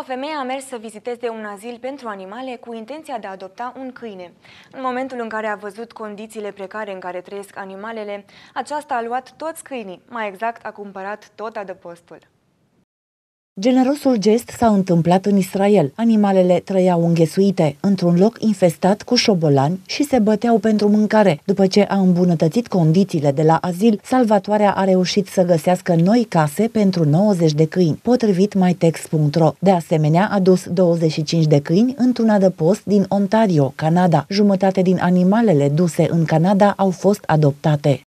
O femeie a mers să viziteze un azil pentru animale cu intenția de a adopta un câine. În momentul în care a văzut condițiile precare în care trăiesc animalele, aceasta a luat toți câinii, mai exact a cumpărat tot adăpostul. Generosul gest s-a întâmplat în Israel. Animalele trăiau înghesuite, într-un loc infestat cu șobolani și se băteau pentru mâncare. După ce a îmbunătățit condițiile de la azil, Salvatoarea a reușit să găsească noi case pentru 90 de câini, potrivit mytex.ro. De asemenea, a dus 25 de câini într-un adăpost din Ontario, Canada. Jumătate din animalele duse în Canada au fost adoptate.